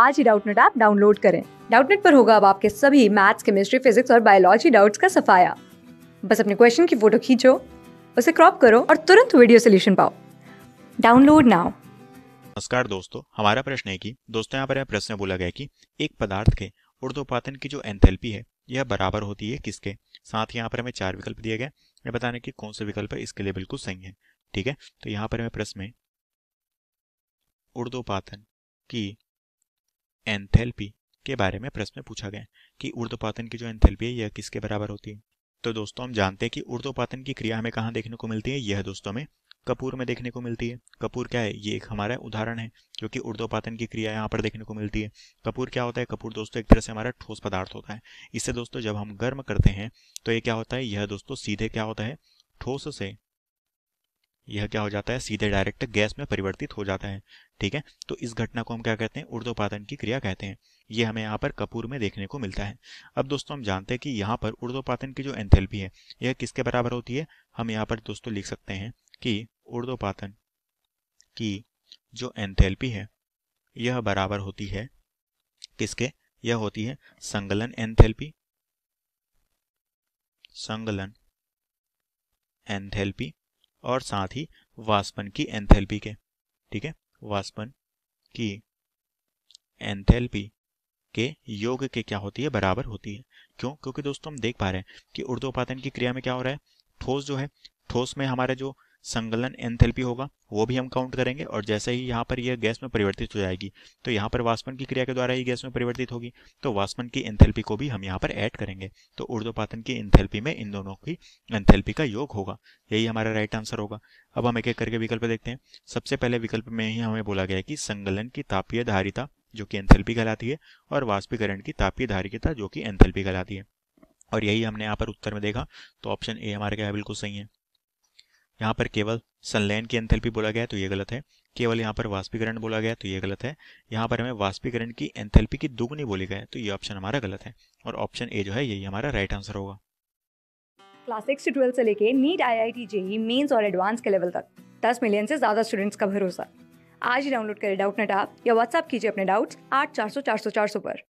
आज ही Doubtnut app download करें डाउटनेट पर होगा अब आपके सभी मैथ्स केमिस्ट्री फिजिक्स और बायोलॉजी डाउट्स का सफाया बस अपने क्वेश्चन की फोटो खींचो उसे क्रॉप करो और तुरंत वीडियो सोल्यूशन पाओ डाउनलोड नाउ नमस्कार दोस्तों हमारा प्रश्न है कि दोस्तों यहाँ पर यह प्रश्न बोला गया कि एक पदार्थ के उर्दोपातन की जो एंथेल्पी है यह बराबर होती है किसके साथ यहाँ पर हमें चार विकल्प दिए गए मैं बताने की कौन से विकल्प है इसके लिए बिल्कुल सही है ठीक है तो यहाँ पर हमें प्रश्न में उर्दोपातन की एंथेल्पी के बारे में प्रश्न पूछा गया कि ऊर्ध्वपातन की जो एंथेल्पी है यह किसके बराबर होती है तो दोस्तों हम जानते हैं कि ऊर्ध्वपातन की क्रिया हमें कहाँ देखने को मिलती है यह दोस्तों में कपूर में देखने को मिलती है कपूर क्या है ये एक हमारा उदाहरण है क्योंकि ऊर्ध्वपातन की क्रिया यहाँ पर देखने को मिलती है कपूर क्या होता है कपूर दोस्तों एक तरह से हमारा ठोस पदार्थ होता है इससे दोस्तों जब हम गर्म करते हैं तो ये क्या होता है यह दोस्तों सीधे क्या होता है ठोस से यह क्या हो जाता है सीधे डायरेक्ट गैस में परिवर्तित हो जाता है ठीक है तो इस घटना को हम क्या कहते हैं उर्दोपादन की क्रिया कहते हैं ये हमें यहाँ पर कपूर में देखने को मिलता है अब दोस्तों हम जानते हैं कि यहाँ पर उर्दोपातन की जो एंथेल्पी है यह किसके बराबर होती है हम यहाँ पर दोस्तों लिख सकते हैं कि ऊर्ध्वपातन की जो एंथेल्पी है यह बराबर होती है किसके यह होती है संगलन एंथेल्पी संगलन एंथेल्पी और साथ ही वाष्पन की एंथैल्पी के ठीक है वाष्पन की एंथैल्पी के योग के क्या होती है बराबर होती है क्यों क्योंकि दोस्तों हम देख पा रहे हैं कि उर्दोपातन की क्रिया में क्या हो रहा है ठोस जो है ठोस में हमारे जो संगलन एंथेल्पी होगा वो भी हम काउंट करेंगे और जैसे ही यहाँ पर यह गैस में परिवर्तित हो जाएगी तो यहाँ पर वाष्पन की क्रिया के द्वारा ही गैस में परिवर्तित होगी तो वाष्पन की एंथेल्पी को भी हम यहाँ पर ऐड करेंगे तो ऊर्ध्वपातन की एंथेल्पी में इन दोनों की एंथेल्पी का योग होगा यही हमारा राइट आंसर होगा अब हम एक एक करके विकल्प देखते हैं सबसे पहले विकल्प में ही हमें बोला गया है कि संगलन की तापीय धारिता जो कि एंथेल्पी कहलाती है और वाष्पीकरण की तापीय धारिता जो कि एंथेल्पी कहलाती है और यही हमने यहाँ पर उत्तर में देखा तो ऑप्शन ए हमारे क्या बिल्कुल सही है यहाँ पर केवल सनलैन की एंथेल्पी बोला गया तो ये गलत है केवल यहाँ पर वाष्पीकरण बोला गया तो ये गलत है यहाँ पर हमें वाष्पीकरण की एंथेल्पी की दुगनी बोली गए तो ये ऑप्शन हमारा गलत है और ऑप्शन ए जो है यही हमारा राइट आंसर होगा क्लास सिक्स से ट्वेल्थ से लेके NEET I I T JEE mains और एडवांस के लेवल तक दस मिलियन से ज़्यादा स्टूडेंट्स का भरोसा आज ही डाउनलोड करें डाउट नेट आप या व्हाट्सअप कीजिए अपने डाउट्स आठ चार सौ चार सौ चार सौ पर